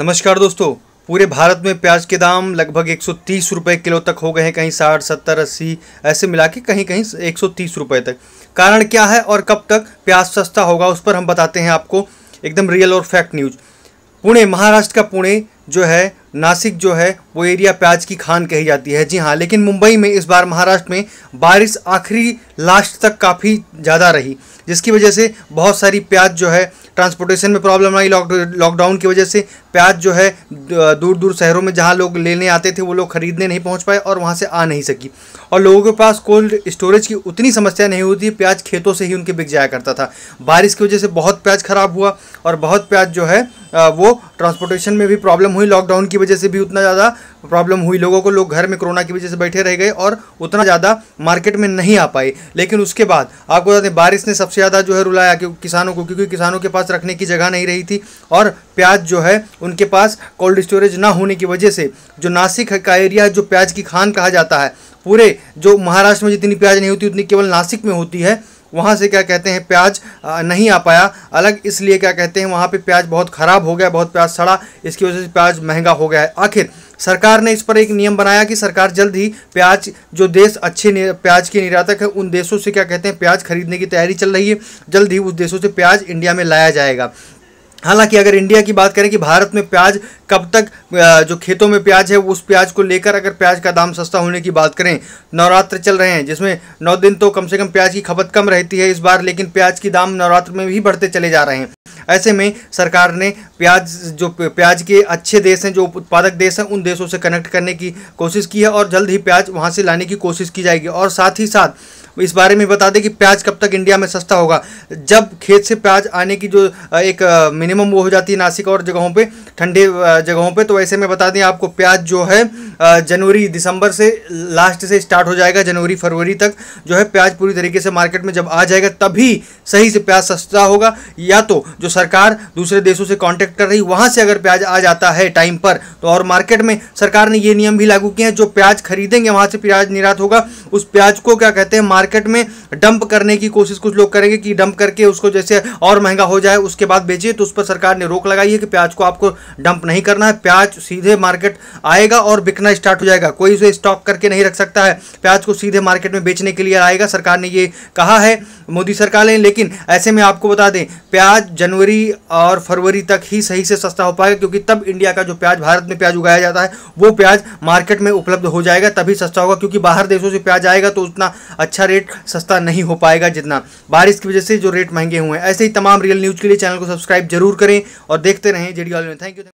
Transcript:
नमस्कार दोस्तों पूरे भारत में प्याज के दाम लगभग 130 रुपए किलो तक हो गए हैं कहीं साठ सत्तर अस्सी ऐसे मिला के कहीं कहीं 130 रुपए तक कारण क्या है और कब तक प्याज सस्ता होगा उस पर हम बताते हैं आपको एकदम रियल और फैक्ट न्यूज़ पुणे महाराष्ट्र का पुणे जो है नासिक जो है वो एरिया प्याज की खान कही जाती है जी हाँ लेकिन मुंबई में इस बार महाराष्ट्र में बारिश आखिरी लास्ट तक काफ़ी ज़्यादा रही जिसकी वजह से बहुत सारी प्याज जो है ट्रांसपोर्टेशन में प्रॉब्लम आई लॉकडाउन की वजह से प्याज जो है दूर दूर शहरों में जहाँ लोग लेने आते थे वो लोग ख़रीदने नहीं पहुँच पाए और वहाँ से आ नहीं सकी और लोगों के पास कोल्ड स्टोरेज की उतनी समस्या नहीं होती प्याज खेतों से ही उनके बिक जाया करता था बारिश की वजह से बहुत प्याज ख़राब हुआ और बहुत प्याज जो है वो ट्रांसपोर्टेशन में भी प्रॉब्लम हुई लॉकडाउन की वजह से भी उतना ज़्यादा प्रॉब्लम हुई लोगों को लोग घर में कोरोना की वजह से बैठे रह गए और उतना ज़्यादा मार्केट में नहीं आ पाए लेकिन उसके बाद आपको बता दें बारिश ने सबसे ज़्यादा जो है रुलाया कि किसानों को क्योंकि किसानों के पास रखने की जगह नहीं रही थी और प्याज जो है उनके पास कोल्ड स्टोरेज ना होने की वजह से जो नासिक का एरिया है जो प्याज की खान कहा जाता है पूरे जो महाराष्ट्र में जितनी प्याज नहीं होती उतनी केवल नासिक में होती है वहाँ से क्या कहते हैं प्याज नहीं आ पाया अलग इसलिए क्या कहते हैं वहाँ पे प्याज बहुत ख़राब हो गया बहुत प्याज सड़ा इसकी वजह से प्याज महंगा हो गया है आखिर सरकार ने इस पर एक नियम बनाया कि सरकार जल्द ही प्याज जो देश अच्छे प्याज के निर्यातक है उन देशों से क्या कहते हैं प्याज खरीदने की तैयारी चल रही है जल्द ही उस देशों से प्याज इंडिया में लाया जाएगा हालांकि अगर इंडिया की बात करें कि भारत में प्याज कब तक जो खेतों में प्याज है उस प्याज को लेकर अगर प्याज का दाम सस्ता होने की बात करें नवरात्र चल रहे हैं जिसमें नौ दिन तो कम से कम प्याज की खपत कम रहती है इस बार लेकिन प्याज की दाम नवरात्र में भी बढ़ते चले जा रहे हैं ऐसे में सरकार ने प्याज जो प्याज के अच्छे देश हैं जो उत्पादक देश हैं उन देशों से कनेक्ट करने की कोशिश की है और जल्द ही प्याज वहाँ से लाने की कोशिश की जाएगी और साथ ही साथ इस बारे में बता दें कि प्याज कब तक इंडिया में सस्ता होगा जब खेत से प्याज आने की जो एक मिनिमम वो हो जाती है नासिक और जगहों पर ठंडे जगहों पे तो ऐसे में बता दें आपको प्याज जो है जनवरी दिसंबर से लास्ट से स्टार्ट हो जाएगा जनवरी फरवरी तक जो है प्याज पूरी तरीके से मार्केट में जब आ जाएगा तभी सही से प्याज सस्ता होगा या तो जो सरकार दूसरे देशों से कॉन्टैक्ट कर रही वहाँ से अगर प्याज आ जाता है टाइम पर तो और मार्केट में सरकार ने ये नियम भी लागू किए हैं जो प्याज खरीदेंगे वहाँ से प्याज निरात होगा उस प्याज को क्या कहते हैं मार्केट में डंप करने की कोशिश कुछ लोग करेंगे कि डंप करके उसको जैसे और महंगा हो जाए उसके बाद बेचिए तो उस पर सरकार ने रोक लगाई है कि प्याज को आपको डंप नहीं करना है प्याज सीधे मार्केट आएगा और बिकना स्टार्ट हो जाएगा कोई उसे स्टॉक करके नहीं रख सकता है प्याज को सीधे मार्केट में बेचने के लिए आएगा सरकार ने ये कहा है मोदी सरकार लें लेकिन ऐसे में आपको बता दें प्याज जनवरी और फरवरी तक ही सही से सस्ता हो पाएगा क्योंकि तब इंडिया का जो प्याज भारत में प्याज उगाया जाता है वो प्याज मार्केट में उपलब्ध हो जाएगा तभी सस्ता होगा क्योंकि बाहर देशों से प्याज आएगा तो उतना अच्छा रेट सस्ता नहीं हो पाएगा जितना बारिश की वजह से जो रेट महंगे हुए हैं ऐसे ही तमाम रियल न्यूज़ के लिए चैनल को सब्सक्राइब जरूर करें और देखते रहें जेडी ऑल में थैंक यू